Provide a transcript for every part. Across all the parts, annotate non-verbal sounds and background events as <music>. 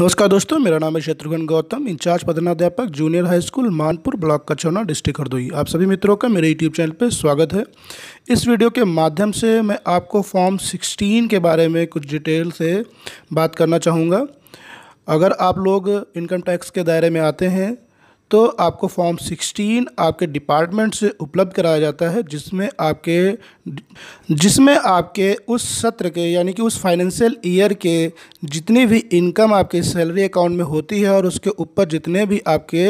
नमस्कार दोस्तों मेरा नाम है शत्रुघ्न गौतम इंचार्ज प्रधानाध्यापक junior high school Manpur block Kachauna district Hardoi आप सभी मित्रों का मेरे यूट्यूब चैनल पर स्वागत है इस वीडियो के माध्यम से मैं आपको फॉर्म सिक्सटीन के बारे में कुछ डिटेल से बात करना चाहूँगा अगर आप लोग इनकम टैक्स के दायरे में आते हैं तो आपको फॉर्म 16 आपके डिपार्टमेंट से उपलब्ध कराया जाता है जिसमें आपके जिसमें आपके उस सत्र के यानी कि उस फाइनेंशियल ईयर के जितनी भी इनकम आपके सैलरी अकाउंट में होती है और उसके ऊपर जितने भी आपके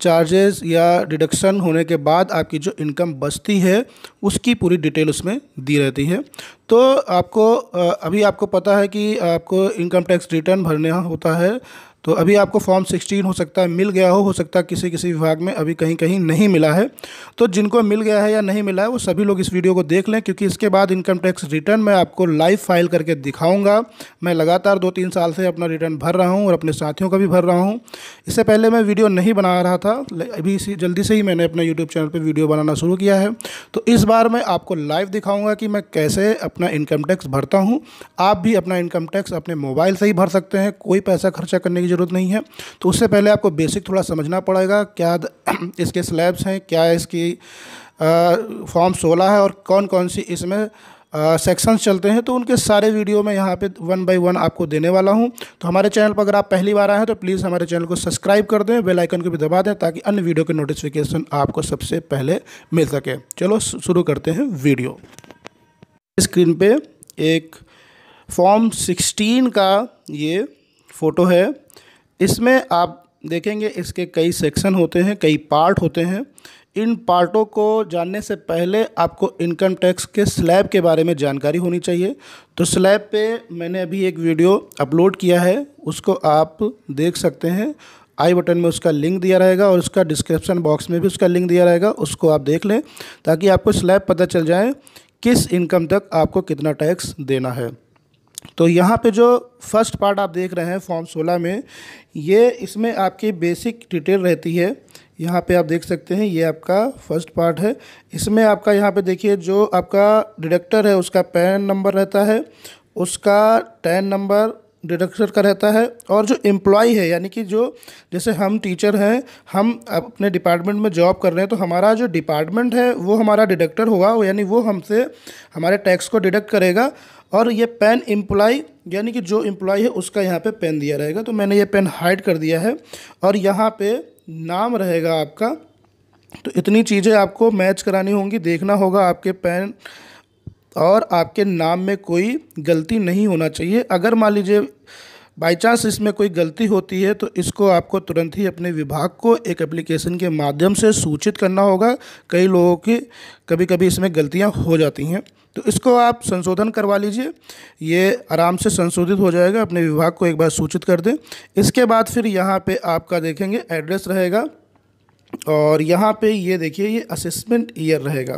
चार्जेस या डिडक्शन होने के बाद आपकी जो इनकम बचती है उसकी पूरी डिटेल उसमें दी रहती है तो आपको अभी आपको पता है कि आपको इनकम टैक्स रिटर्न भरना होता है तो अभी आपको फॉर्म सिक्सटीन हो सकता है मिल गया हो हो सकता है किसी किसी विभाग में अभी कहीं कहीं नहीं मिला है तो जिनको मिल गया है या नहीं मिला है वो सभी लोग इस वीडियो को देख लें क्योंकि इसके बाद इनकम टैक्स रिटर्न मैं आपको लाइव फाइल करके दिखाऊंगा मैं लगातार दो तीन साल से अपना रिटर्न भर रहा हूँ और अपने साथियों का भी भर रहा हूँ इससे पहले मैं वीडियो नहीं बना रहा था अभी जल्दी से ही मैंने अपने यूट्यूब चैनल पर वीडियो बनाना शुरू किया है तो इस बार मैं आपको लाइव दिखाऊँगा कि मैं कैसे अपना इनकम टैक्स भरता हूँ आप भी अपना इनकम टैक्स अपने मोबाइल से ही भर सकते हैं कोई पैसा खर्चा करने की ज़रूरत नहीं है तो उससे पहले आपको बेसिक थोड़ा समझना पड़ेगा क्या <clears throat> इसके स्लैब्स हैं क्या इसकी फॉर्म सोलह है और कौन कौन सी इसमें सेक्शंस uh, चलते हैं तो उनके सारे वीडियो में यहाँ पे वन बाय वन आपको देने वाला हूँ तो हमारे चैनल पर अगर आप पहली बार आए हैं तो प्लीज़ हमारे चैनल को सब्सक्राइब कर दें बेल आइकन को भी दबा दें ताकि अन्य वीडियो के नोटिफिकेशन आपको सबसे पहले मिल सके चलो शुरू करते हैं वीडियो स्क्रीन पे एक फॉर्म सिक्सटीन का ये फ़ोटो है इसमें आप देखेंगे इसके कई सेक्शन होते हैं कई पार्ट होते हैं इन पार्टों को जानने से पहले आपको इनकम टैक्स के स्लैब के बारे में जानकारी होनी चाहिए तो स्लैब पे मैंने अभी एक वीडियो अपलोड किया है उसको आप देख सकते हैं आई बटन में उसका लिंक दिया रहेगा और उसका डिस्क्रिप्शन बॉक्स में भी उसका लिंक दिया रहेगा उसको आप देख लें ताकि आपको स्लैब पता चल जाए किस इनकम तक आपको कितना टैक्स देना है तो यहाँ पे जो फर्स्ट पार्ट आप देख रहे हैं फॉर्म 16 में ये इसमें आपकी बेसिक डिटेल रहती है यहाँ पे आप देख सकते हैं ये आपका फर्स्ट पार्ट है इसमें आपका यहाँ पे देखिए जो आपका डिडक्टर है उसका पैन नंबर रहता है उसका टैन नंबर डिडक्टर का रहता है और जो एम्प्लॉय है यानी कि जो जैसे हम टीचर हैं हम अपने डिपार्टमेंट में जॉब कर रहे हैं तो हमारा जो डिपार्टमेंट है वो हमारा डिडक्टर होगा यानी वो हमसे हमारे टैक्स को डिडक्ट करेगा और ये पेन एम्प्लॉय यानी कि जो एम्प्लॉय है उसका यहाँ पे पेन दिया रहेगा तो मैंने ये पेन हाइड कर दिया है और यहाँ पे नाम रहेगा आपका तो इतनी चीज़ें आपको मैच करानी होंगी देखना होगा आपके पेन और आपके नाम में कोई गलती नहीं होना चाहिए अगर मान लीजिए बाई चांस इसमें कोई गलती होती है तो इसको आपको तुरंत ही अपने विभाग को एक एप्लीकेशन के माध्यम से सूचित करना होगा कई लोगों की कभी कभी इसमें गलतियां हो जाती हैं तो इसको आप संशोधन करवा लीजिए ये आराम से संशोधित हो जाएगा अपने विभाग को एक बार सूचित कर दें इसके बाद फिर यहाँ पे आपका देखेंगे एड्रेस रहेगा और यहाँ पे ये देखिए ये असेसमेंट ईयर रहेगा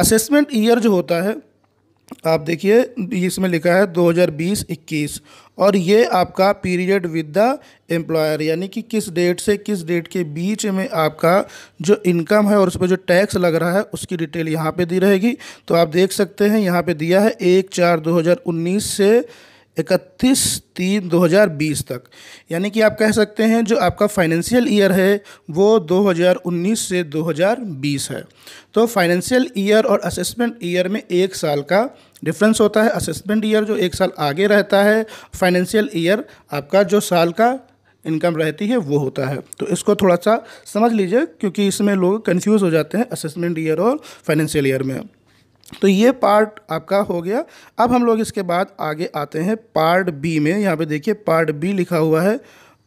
असेसमेंट ईयर जो होता है आप देखिए इसमें लिखा है 2020-21 और ये आपका पीरियड विद द एम्प्लॉयर यानी कि किस डेट से किस डेट के बीच में आपका जो इनकम है और उस पर जो टैक्स लग रहा है उसकी डिटेल यहाँ पे दी रहेगी तो आप देख सकते हैं यहाँ पे दिया है एक चार 2019 से इकतीस तीन 2020 तक यानी कि आप कह सकते हैं जो आपका फाइनेंशियल ईयर है वो 2019 से 2020 है तो फाइनेंशियल ईयर और असेसमेंट ईयर में एक साल का डिफरेंस होता है असेसमेंट ईयर जो एक साल आगे रहता है फाइनेंशियल ईयर आपका जो साल का इनकम रहती है वो होता है तो इसको थोड़ा सा समझ लीजिए क्योंकि इसमें लोग कन्फ्यूज़ हो जाते हैं असेसमेंट ईयर और फाइनेंशियल ईयर में तो ये पार्ट आपका हो गया अब हम लोग इसके बाद आगे आते हैं पार्ट बी में यहाँ पे देखिए पार्ट बी लिखा हुआ है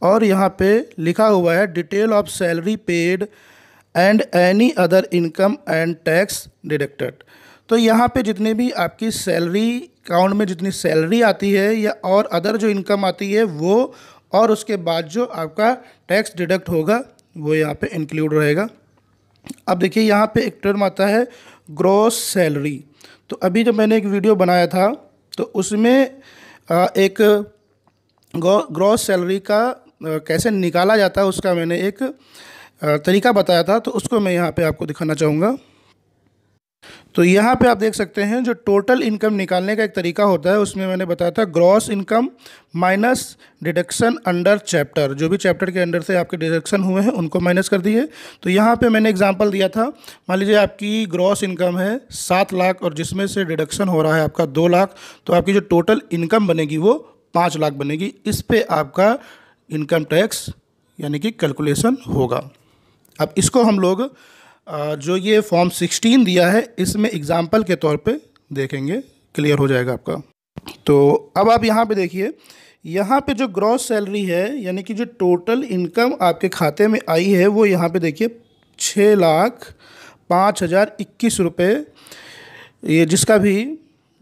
और यहाँ पे लिखा हुआ है detail of salary paid and any other income and tax deducted तो यहाँ पे जितने भी आपकी सैलरी अकाउंट में जितनी सैलरी आती है या और अदर जो इनकम आती है वो और उसके बाद जो आपका टैक्स डिडक्ट होगा वो यहाँ पे इंक्लूड रहेगा अब देखिए यहाँ पे एक टर्म आता है ग्रॉस सैलरी तो अभी जब मैंने एक वीडियो बनाया था तो उसमें एक ग्रॉस सैलरी का कैसे निकाला जाता है उसका मैंने एक तरीका बताया था तो उसको मैं यहाँ पे आपको दिखाना चाहूँगा तो यहाँ पे आप देख सकते हैं जो टोटल इनकम निकालने का एक तरीका होता है उसमें मैंने बताया था gross income minus deduction under chapter जो भी चैप्टर के अंडर से आपके डिडक्शन हुए हैं उनको माइनस कर दिए तो यहाँ पे मैंने एग्जांपल दिया था मान लीजिए आपकी ग्रॉस इनकम है सात लाख और जिसमें से डिडक्शन हो रहा है आपका दो लाख तो आपकी जो टोटल इनकम बनेगी वो पाँच लाख बनेगी इस पर आपका इनकम टैक्स यानी कि कैलकुलेशन होगा अब इसको हम लोग जो ये फॉर्म 16 दिया है इसमें एग्ज़ाम्पल के तौर पे देखेंगे क्लियर हो जाएगा आपका तो अब आप यहाँ पे देखिए यहाँ पे जो ग्रॉस सैलरी है यानी कि जो टोटल इनकम आपके खाते में आई है वो यहाँ पे देखिए छः लाख पाँच हज़ार इक्कीस रुपये ये जिसका भी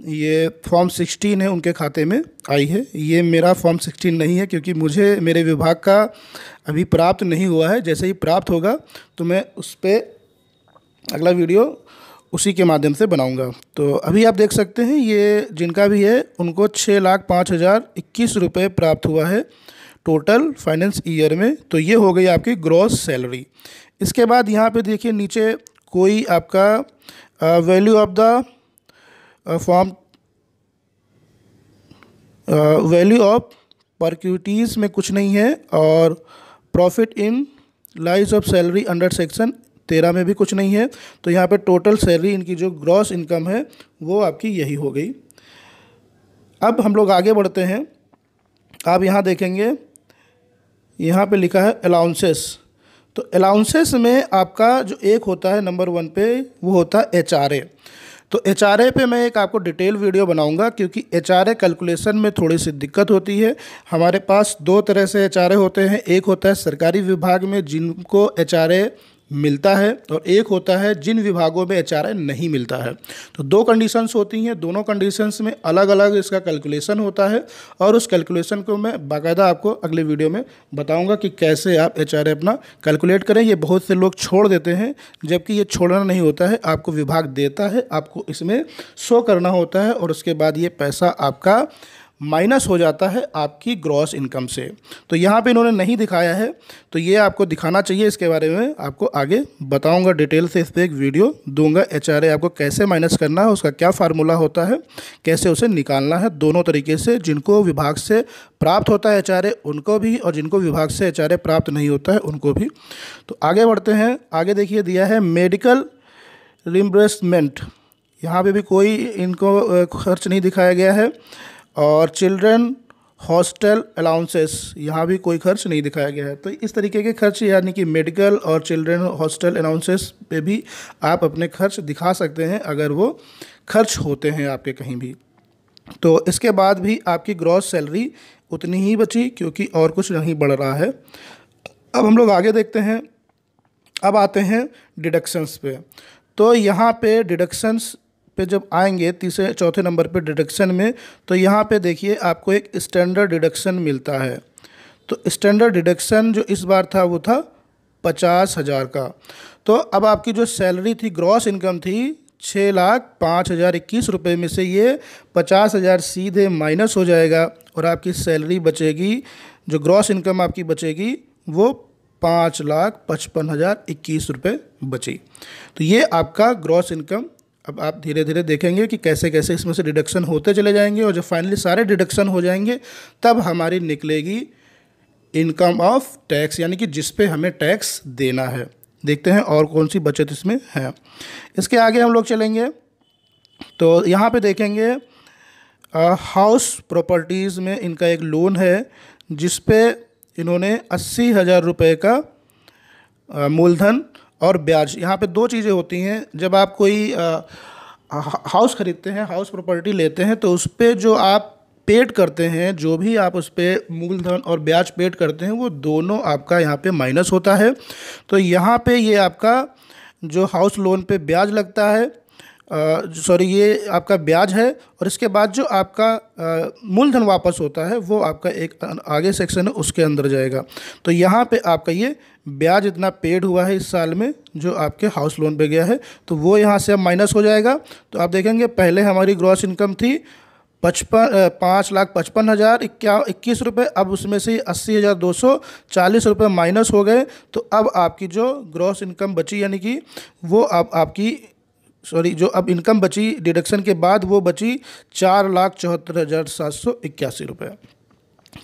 ये फॉर्म सिक्सटीन है उनके खाते में आई है ये मेरा फॉर्म सिक्सटीन नहीं है क्योंकि मुझे मेरे विभाग का अभी प्राप्त नहीं हुआ है जैसे ही प्राप्त होगा तो मैं उस पर अगला वीडियो उसी के माध्यम से बनाऊंगा तो अभी आप देख सकते हैं ये जिनका भी है उनको छः लाख पाँच हज़ार इक्कीस रुपये प्राप्त हुआ है टोटल फाइनेंस ईयर में तो ये हो गई आपकी ग्रॉस सैलरी इसके बाद यहाँ पे देखिए नीचे कोई आपका value of the form value of perquisites में कुछ नहीं है और profit in lieu of salary under section तेरह में भी कुछ नहीं है तो यहाँ पर टोटल सैलरी इनकी जो ग्रॉस इनकम है वो आपकी यही हो गई अब हम लोग आगे बढ़ते हैं आप यहाँ देखेंगे यहाँ पे लिखा है अलाउंसेस तो अलाउंसेस में आपका जो एक होता है नंबर वन पे वो होता है एच आर ए तो एच आर ए पे मैं एक आपको डिटेल वीडियो बनाऊंगा क्योंकि एच आर ए कैलकुलेशन में थोड़ी सी दिक्कत होती है हमारे पास दो तरह से एच आर होते हैं एक होता है सरकारी विभाग में जिनको एच आर ए मिलता है और एक होता है जिन विभागों में एच नहीं मिलता है तो दो कंडीशंस होती हैं दोनों कंडीशंस में अलग अलग इसका कैलकुलेशन होता है और उस कैलकुलेशन को मैं बाकायदा आपको अगले वीडियो में बताऊंगा कि कैसे आप एच अपना कैलकुलेट करें ये बहुत से लोग छोड़ देते हैं जबकि ये छोड़ना नहीं होता है आपको विभाग देता है आपको इसमें शो करना होता है और उसके बाद ये पैसा आपका माइनस हो जाता है आपकी ग्रॉस इनकम से तो यहाँ पे इन्होंने नहीं दिखाया है तो ये आपको दिखाना चाहिए इसके बारे में आपको आगे बताऊँगा डिटेल से इस पर एक वीडियो दूंगा एच आपको कैसे माइनस करना है उसका क्या फार्मूला होता है कैसे उसे निकालना है दोनों तरीके से जिनको विभाग से प्राप्त होता है एच उनको भी और जिनको विभाग से एच प्राप्त नहीं होता है उनको भी तो आगे बढ़ते हैं आगे देखिए दिया है मेडिकल रिम्बर्समेंट यहाँ पर भी कोई इनको खर्च नहीं दिखाया गया है और चिल्ड्रन हॉस्टल अलाउंसेस यहाँ भी कोई खर्च नहीं दिखाया गया है तो इस तरीके के खर्च यानी कि मेडिकल और चिल्ड्रन हॉस्टल अलाउंसेस पे भी आप अपने खर्च दिखा सकते हैं अगर वो खर्च होते हैं आपके कहीं भी तो इसके बाद भी आपकी ग्रॉस सैलरी उतनी ही बची क्योंकि और कुछ नहीं बढ़ रहा है अब हम लोग आगे देखते हैं अब आते हैं डिडक्शंस पे तो यहाँ पे डिडक्शंस पे जब आएंगे तीसरे चौथे नंबर पे डिडक्शन में तो यहाँ पे देखिए आपको एक स्टैंडर्ड डिडक्शन मिलता है तो स्टैंडर्ड डिडक्शन जो इस बार था वो था पचास हज़ार का तो अब आपकी जो सैलरी थी ग्रॉस इनकम थी छः लाख पाँच हज़ार इक्कीस रुपये में से ये पचास हज़ार सीधे माइनस हो जाएगा और आपकी सैलरी बचेगी जो ग्रॉस इनकम आपकी बचेगी वो पाँच लाख पचपन हज़ार इक्कीस रुपये बची तो ये आपका ग्रॉस इनकम अब आप धीरे धीरे देखेंगे कि कैसे कैसे इसमें से डिडक्शन होते चले जाएंगे और जब फाइनली सारे डिडक्शन हो जाएंगे तब हमारी निकलेगी इनकम ऑफ टैक्स यानी कि जिस पे हमें टैक्स देना है देखते हैं और कौन सी बचत इसमें है इसके आगे हम लोग चलेंगे तो यहाँ पे देखेंगे हाउस प्रॉपर्टीज़ में इनका एक लोन है जिस पे इन्होंने अस्सी हज़ार रुपये का मूलधन और ब्याज यहाँ पे दो चीज़ें होती हैं जब आप कोई हाउस ख़रीदते हैं हाउस प्रॉपर्टी लेते हैं तो उस पर जो आप पेड करते हैं जो भी आप उस पर मूलधन और ब्याज पेड करते हैं वो दोनों आपका यहाँ पे माइनस होता है तो यहाँ पे ये आपका जो हाउस लोन पे ब्याज लगता है सॉरी ये आपका ब्याज है और इसके बाद जो आपका मूलधन वापस होता है वो आपका एक आगे सेक्शन है उसके अंदर जाएगा तो यहाँ पे आपका ये ब्याज इतना पेड हुआ है इस साल में जो आपके हाउस लोन पे गया है तो वो यहाँ से अब माइनस हो जाएगा तो आप देखेंगे पहले हमारी ग्रॉस इनकम थी पचपन पाँच लाख पचपन हज़ार इक्या इक्कीस रुपये अब उसमें से अस्सी हज़ार दो सौ चालीस रुपये माइनस हो गए तो अब आपकी जो ग्रॉस इनकम बची यानी कि वो अब आपकी सॉरी जो अब इनकम बची डिडक्शन के बाद वो बची चार लाख चौहत्तर हज़ार सात सौ इक्यासी रुपये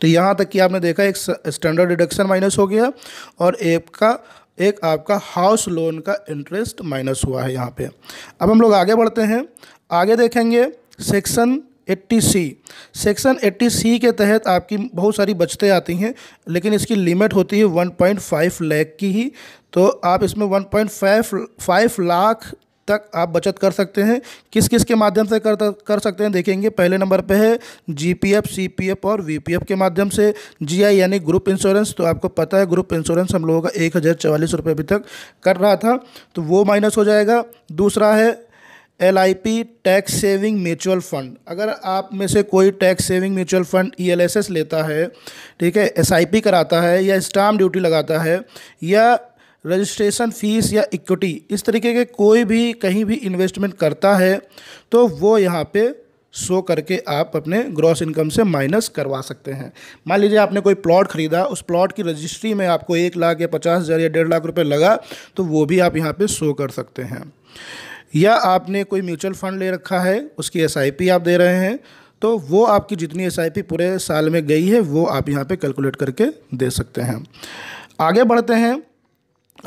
तो यहाँ तक कि आपने देखा एक स्टैंडर्ड डिडक्शन माइनस हो गया और एक का एक आपका हाउस लोन का इंटरेस्ट माइनस हुआ है यहाँ पे अब हम लोग आगे बढ़ते हैं आगे देखेंगे section eighty C section eighty C के तहत आपकी बहुत सारी बचतें आती हैं लेकिन इसकी लिमिट होती है 1.5 लाख की ही तो आप इसमें 1.5 5 लाख तक आप बचत कर सकते हैं किस किस के माध्यम से कर कर सकते हैं देखेंगे पहले नंबर पे है जीपीएफ सीपीएफ और वीपीएफ के माध्यम से जीआई यानी ग्रुप इंश्योरेंस तो आपको पता है ग्रुप इंश्योरेंस हम लोगों का एक हज़ार चवालीस रुपये अभी तक कर रहा था तो वो माइनस हो जाएगा दूसरा है L I P tax saving mutual fund अगर आप में से कोई tax saving mutual fund E L S S लेता है ठीक है एस आई पी कराता है या स्टाम्प ड्यूटी लगाता है या रजिस्ट्रेशन फ़ीस या इक्विटी इस तरीके के कोई भी कहीं भी इन्वेस्टमेंट करता है तो वो यहाँ पे शो करके आप अपने ग्रॉस इनकम से माइनस करवा सकते हैं मान लीजिए आपने कोई प्लॉट खरीदा उस प्लॉट की रजिस्ट्री में आपको एक लाख या पचास हज़ार या डेढ़ लाख रुपए लगा तो वो भी आप यहाँ पे शो कर सकते हैं या आपने कोई म्यूचुअल फंड ले रखा है उसकी एस आप दे रहे हैं तो वो आपकी जितनी एस पूरे साल में गई है वो आप यहाँ पर कैलकुलेट करके दे सकते हैं आगे बढ़ते हैं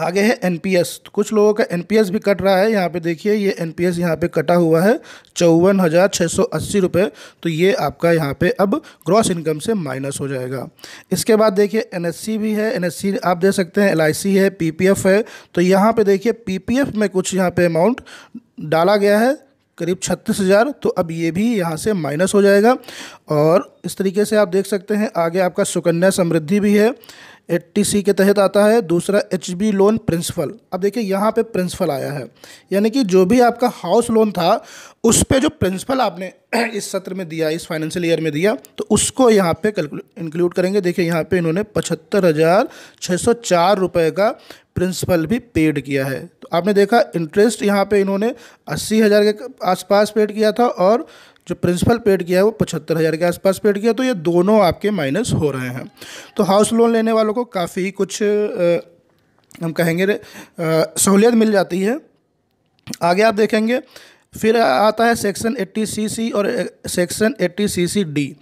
आगे है एनपीएस तो कुछ लोगों का एनपीएस भी कट रहा है यहाँ पे देखिए ये एनपीएस यहाँ पे कटा हुआ है चौवन हज़ार छः सौ अस्सी रुपये तो ये आपका यहाँ पे अब ग्रॉस इनकम से माइनस हो जाएगा इसके बाद देखिए एनएससी भी है एनएससी आप दे सकते हैं एलआईसी है पीपीएफ है तो यहाँ पे देखिए पीपीएफ में कुछ यहाँ पे अमाउंट डाला गया है करीब छत्तीस हज़ार तो अब ये भी यहाँ से माइनस हो जाएगा और इस तरीके से आप देख सकते हैं आगे आपका सुकन्या समृद्धि भी है एच सी के तहत आता है दूसरा एच बी लोन प्रिंसिपल अब देखिए यहाँ पे प्रिंसिपल आया है यानी कि जो भी आपका हाउस लोन था उस पर जो प्रिंसिपल आपने <clears throat> इस सत्र में दिया इस फाइनेंशियल ईयर में दिया तो उसको यहाँ पे इंक्लूड करेंगे देखिए यहाँ पे इन्होंने पचहत्तर हज़ार छः सौ चार रुपये का प्रिंसिपल भी पेड किया है तो आपने देखा इंटरेस्ट यहाँ पे इन्होंने अस्सी हज़ार के आसपास पेड किया था और जो प्रिंसिपल पेड किया है वो पचहत्तर हज़ार के आसपास पेड किया तो ये दोनों आपके माइनस हो रहे हैं तो हाउस लोन लेने वालों को काफ़ी कुछ आ, हम कहेंगे सहूलियत मिल जाती है आगे आप देखेंगे फिर आता है सेक्शन एट्टी सी सी और section eighty C C D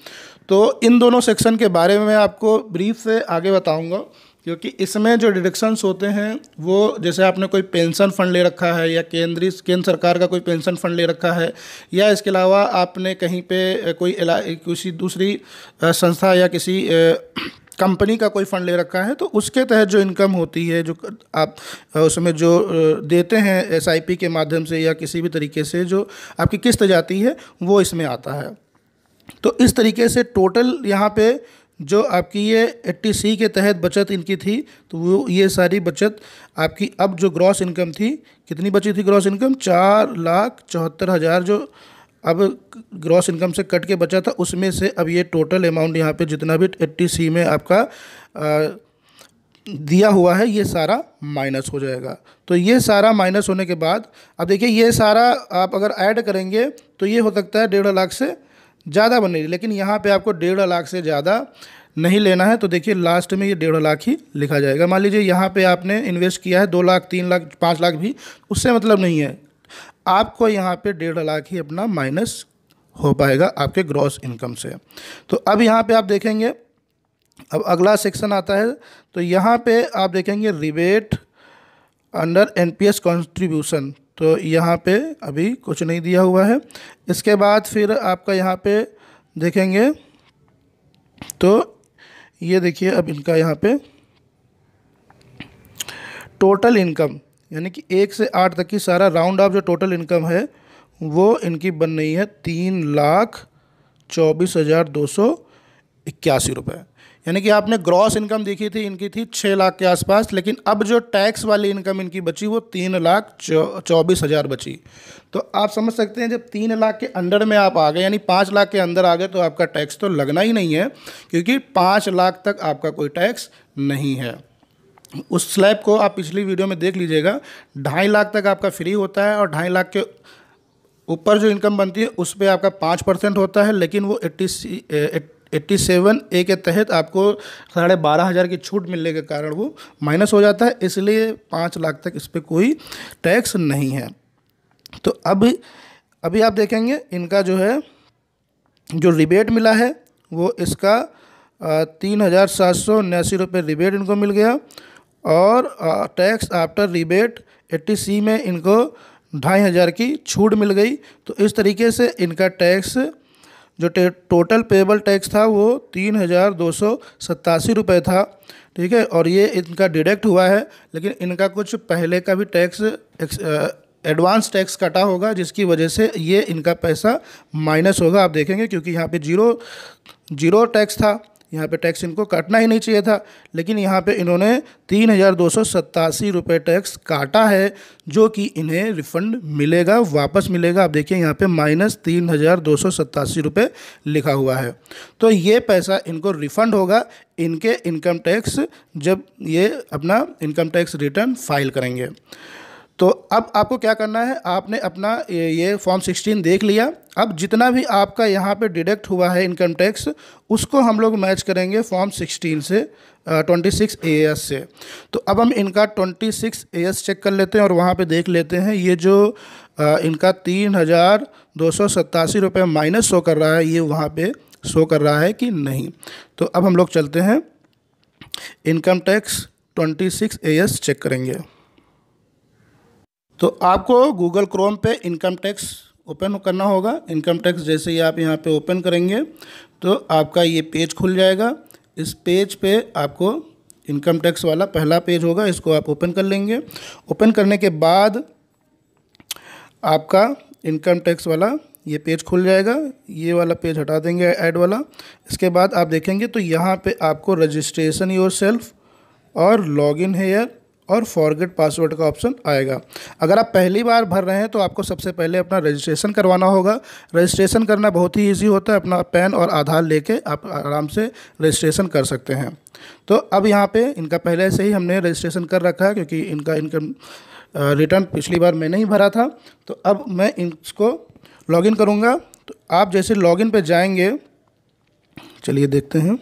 तो इन दोनों सेक्शन के बारे में मैं आपको ब्रीफ से आगे बताऊँगा क्योंकि इसमें जो डिडक्शंस होते हैं वो जैसे आपने कोई पेंशन फंड ले रखा है या केंद्रीय केंद्र सरकार का कोई पेंशन फंड ले रखा है या इसके अलावा आपने कहीं पे कोई किसी दूसरी संस्था या किसी कंपनी का कोई फंड ले रखा है तो उसके तहत जो इनकम होती है जो आप उसमें जो देते हैं एस के माध्यम से या किसी भी तरीके से जो आपकी किस्त जाती है वो इसमें आता है तो इस तरीके से टोटल यहाँ पे जो आपकी ये एट्टी सी के तहत बचत इनकी थी तो वो ये सारी बचत आपकी अब जो ग्रॉस इनकम थी कितनी बची थी ग्रॉस इनकम चार लाख चौहत्तर हज़ार जो अब ग्रॉस इनकम से कट के बचा था उसमें से अब ये टोटल अमाउंट यहाँ पे जितना भी एट्टी सी में आपका आ, दिया हुआ है ये सारा माइनस हो जाएगा तो ये सारा माइनस होने के बाद अब देखिए ये सारा आप अगर ऐड करेंगे तो ये हो सकता है डेढ़ लाख से ज़्यादा बन रही लेकिन यहाँ पे आपको डेढ़ लाख से ज़्यादा नहीं लेना है तो देखिए लास्ट में ये डेढ़ लाख ही लिखा जाएगा मान लीजिए यहाँ पे आपने इन्वेस्ट किया है दो लाख तीन लाख पाँच लाख भी उससे मतलब नहीं है आपको यहाँ पे डेढ़ लाख ही अपना माइनस हो पाएगा आपके ग्रॉस इनकम से तो अब यहाँ पर आप देखेंगे अब अगला सेक्शन आता है तो यहाँ पर आप देखेंगे rebate under N P S contribution तो यहाँ पे अभी कुछ नहीं दिया हुआ है इसके बाद फिर आपका यहाँ पे देखेंगे तो ये देखिए अब इनका यहाँ पे टोटल इनकम यानी कि एक से आठ तक की सारा राउंड ऑफ जो टोटल इनकम है वो इनकी बन रही है तीन लाख चौबीस हज़ार दो सौ इक्यासी रुपये यानी कि आपने ग्रॉस इनकम देखी थी इनकी थी छः लाख के आसपास लेकिन अब जो टैक्स वाली इनकम इनकी बची वो तीन लाख चौबीस हज़ार बची तो आप समझ सकते हैं जब तीन लाख के अंडर में आप आ गए यानी पाँच लाख के अंदर आ गए तो आपका टैक्स तो लगना ही नहीं है क्योंकि पाँच लाख तक आपका कोई टैक्स नहीं है उस स्लैब को आप पिछली वीडियो में देख लीजिएगा ढाई लाख तक आपका फ्री होता है और ढाई लाख के ऊपर जो इनकम बनती है उस पर आपका पाँच परसेंट होता है लेकिन वो eighty C eight, eighty seven A के तहत आपको साढ़े बारह हज़ार की छूट मिलने के कारण वो माइनस हो जाता है इसलिए पाँच लाख तक इस पर कोई टैक्स नहीं है तो अब अभी आप देखेंगे इनका जो है जो रिबेट मिला है वो इसका तीन हज़ार सात सौ उन्यासी रुपये रिबेट इनको मिल गया और tax after rebate eighty C में इनको ढाई हज़ार की छूट मिल गई तो इस तरीके से इनका टैक्स जो टोटल पेबल टैक्स था वो तीन हज़ार दो सौ सत्तासी रुपये था ठीक है और ये इनका डिडक्ट हुआ है लेकिन इनका कुछ पहले का भी टैक्स एडवांस टैक्स कटा होगा जिसकी वजह से ये इनका पैसा माइनस होगा आप देखेंगे क्योंकि यहाँ पे जीरो जीरो टैक्स था यहाँ पे टैक्स इनको काटना ही नहीं चाहिए था लेकिन यहाँ पे इन्होंने तीन हज़ार दो सौ रुपये टैक्स काटा है जो कि इन्हें रिफंड मिलेगा वापस मिलेगा आप देखिए यहाँ पे माइनस तीन हज़ार दो सौ सत्तासी रुपये लिखा हुआ है तो ये पैसा इनको रिफंड होगा इनके इनकम टैक्स जब ये अपना इनकम टैक्स रिटर्न फाइल करेंगे तो अब आपको क्या करना है आपने अपना ये फॉर्म सिक्सटीन देख लिया अब जितना भी आपका यहाँ पे डिडक्ट हुआ है इनकम टैक्स उसको हम लोग मैच करेंगे फॉर्म सिक्सटीन से ट्वेंटी सिक्स ए एस से तो अब हम इनका twenty six A S check कर लेते हैं और वहाँ पे देख लेते हैं ये जो आ, इनका तीन हज़ार दो सौ सत्तासी रुपये माइनस शो कर रहा है ये वहाँ पर शो कर रहा है कि नहीं तो अब हम लोग चलते हैं income tax twenty six A S check करेंगे तो आपको गूगल क्रोम पे इनकम टैक्स ओपन करना होगा इनकम टैक्स जैसे ही आप यहाँ पे ओपन करेंगे तो आपका ये पेज खुल जाएगा इस पेज पे आपको इनकम टैक्स वाला पहला पेज होगा इसको आप ओपन कर लेंगे ओपन करने के बाद आपका इनकम टैक्स वाला ये पेज खुल जाएगा ये वाला पेज हटा देंगे ऐड वाला इसके बाद आप देखेंगे तो यहाँ पे आपको रजिस्ट्रेशन योर सेल्फ और लॉगिन हेयर और फॉरगेट पासवर्ड का ऑप्शन आएगा अगर आप पहली बार भर रहे हैं तो आपको सबसे पहले अपना रजिस्ट्रेशन करवाना होगा रजिस्ट्रेशन करना बहुत ही ईजी होता है अपना पैन और आधार ले आप आराम से रजिस्ट्रेशन कर सकते हैं तो अब यहाँ पर इनका पहले से ही हमने रजिस्ट्रेशन कर रखा है क्योंकि इनका इनकम रिटर्न पिछली बार मैंने ही भरा था तो अब मैं इसको लॉगिन करूँगा तो आप जैसे लॉगिन पे जाएंगे चलिए देखते हैं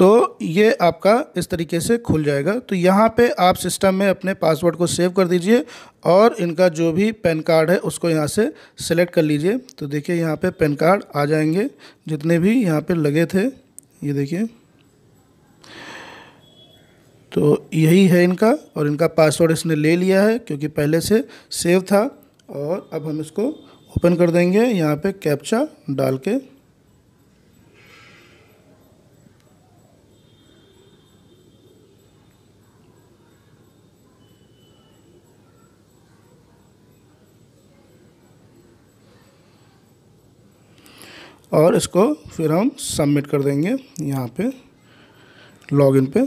तो ये आपका इस तरीके से खुल जाएगा तो यहाँ पे आप सिस्टम में अपने पासवर्ड को सेव कर दीजिए और इनका जो भी पैन कार्ड है उसको यहाँ से सेलेक्ट कर लीजिए तो देखिए यहाँ पे पैन कार्ड आ जाएंगे जितने भी यहाँ पे लगे थे ये देखिए तो यही है इनका और इनका पासवर्ड इसने ले लिया है क्योंकि पहले से सेव था और अब हम इसको ओपन कर देंगे यहाँ पर कैप्चा डाल के और इसको फिर हम सबमिट कर देंगे यहाँ पे लॉगिन पे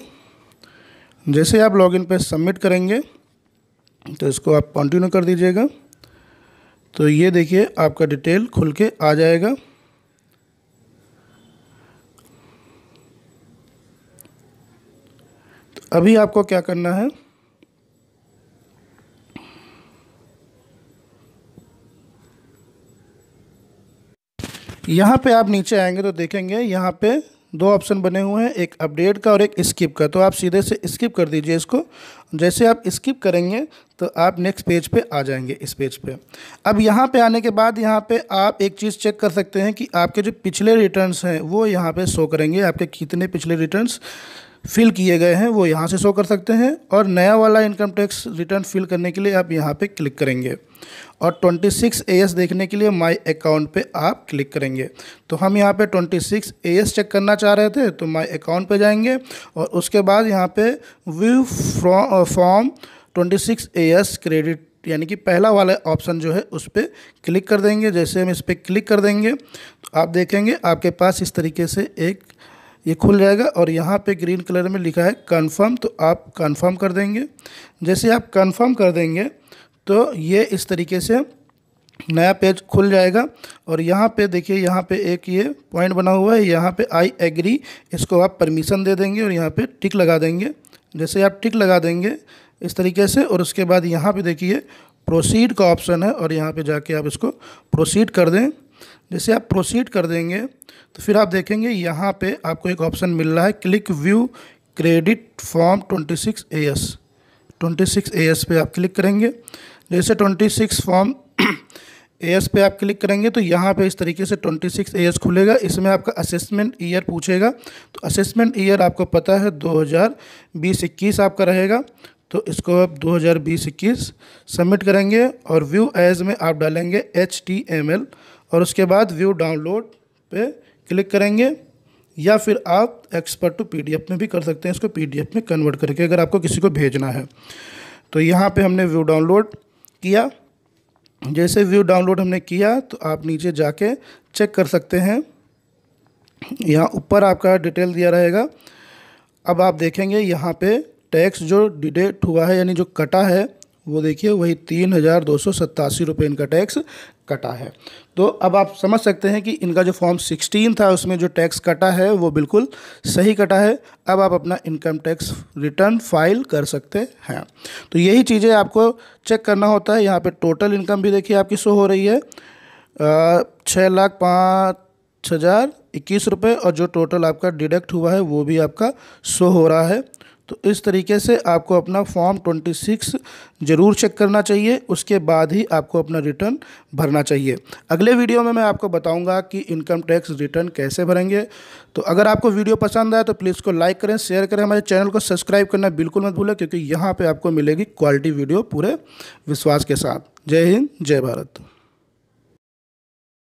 जैसे आप लॉगिन पे सबमिट करेंगे तो इसको आप कंटिन्यू कर दीजिएगा तो ये देखिए आपका डिटेल खुल के आ जाएगा तो अभी आपको क्या करना है यहाँ पे आप नीचे आएंगे तो देखेंगे यहाँ पे दो ऑप्शन बने हुए हैं एक अपडेट का और एक स्किप का तो आप सीधे से स्किप कर दीजिए इसको जैसे आप स्किप करेंगे तो आप नेक्स्ट पेज पे आ जाएंगे इस पेज पे अब यहाँ पे आने के बाद यहाँ पे आप एक चीज़ चेक कर सकते हैं कि आपके जो पिछले रिटर्न्स हैं वो यहाँ पे शो करेंगे आपके कितने पिछले रिटर्न्स फिल किए गए हैं वो यहाँ से शो कर सकते हैं और नया वाला इनकम टैक्स रिटर्न फिल करने के लिए आप यहाँ पे क्लिक करेंगे और 26 एएस देखने के लिए माय अकाउंट पे आप क्लिक करेंगे तो हम यहाँ पे 26 एएस चेक करना चाह रहे थे तो माय अकाउंट पे जाएंगे और उसके बाद यहाँ पे व्यू फॉर्म 26 एएस क्रेडिट यानी कि पहला वाला ऑप्शन जो है उस पर क्लिक कर देंगे जैसे हम इस पर क्लिक कर देंगे तो आप देखेंगे आपके पास इस तरीके से एक ये खुल जाएगा और यहाँ पे ग्रीन कलर में लिखा है कन्फर्म तो आप कन्फर्म कर देंगे जैसे आप कन्फर्म कर देंगे तो ये इस तरीके से नया पेज खुल जाएगा और यहाँ पे देखिए यहाँ पे एक ये पॉइंट बना हुआ है यहाँ पे आई एग्री इसको आप परमिशन दे देंगे और यहाँ पे टिक लगा देंगे जैसे आप टिक लगा देंगे इस तरीके से और उसके बाद यहाँ पे देखिए प्रोसीड का ऑप्शन है और यहाँ पे जाके आप इसको प्रोसीड कर दें जैसे आप प्रोसीड कर देंगे तो फिर आप देखेंगे यहाँ पे आपको एक ऑप्शन मिल रहा है click view credit form 26 A S 26 A S पे आप क्लिक करेंगे जैसे 26 फॉर्म एएस पे आप क्लिक करेंगे तो यहाँ पे इस तरीके से 26 एएस खुलेगा इसमें आपका असेसमेंट ईयर पूछेगा तो असेसमेंट ईयर आपको पता है दो हज़ार आपका रहेगा तो इसको आप 2020-21 सबमिट करेंगे और व्यू एज में आप डालेंगे एच और उसके बाद व्यू डाउनलोड पे क्लिक करेंगे या फिर आप एक्सपर्ट टू पीडीएफ में भी कर सकते हैं इसको पीडीएफ में कन्वर्ट करके अगर आपको किसी को भेजना है तो यहाँ पे हमने व्यू डाउनलोड किया जैसे व्यू डाउनलोड हमने किया तो आप नीचे जाके चेक कर सकते हैं यहाँ ऊपर आपका डिटेल दिया रहेगा अब आप देखेंगे यहाँ पे टैक्स जो डिडेट हुआ है यानी जो कटा है वो देखिए वही तीन हज़ार दो सौ सत्तासी रुपये इनका टैक्स कटा है तो अब आप समझ सकते हैं कि इनका जो फॉर्म सिक्सटीन था उसमें जो टैक्स कटा है वो बिल्कुल सही कटा है अब आप अपना इनकम टैक्स रिटर्न फाइल कर सकते हैं तो यही चीज़ें आपको चेक करना होता है यहाँ पे टोटल इनकम भी देखिए आपकी शो हो रही है छः लाख पाँच हज़ार इक्कीस रुपये और जो टोटल आपका डिडक्ट हुआ है वो भी आपका शो हो रहा है तो इस तरीके से आपको अपना फॉर्म 26 ज़रूर चेक करना चाहिए उसके बाद ही आपको अपना रिटर्न भरना चाहिए अगले वीडियो में मैं आपको बताऊंगा कि इनकम टैक्स रिटर्न कैसे भरेंगे तो अगर आपको वीडियो पसंद आए तो प्लीज़ को लाइक करें शेयर करें हमारे चैनल को सब्सक्राइब करना बिल्कुल मत भूलें क्योंकि यहाँ पर आपको मिलेगी क्वालिटी वीडियो पूरे विश्वास के साथ जय हिंद जय भारत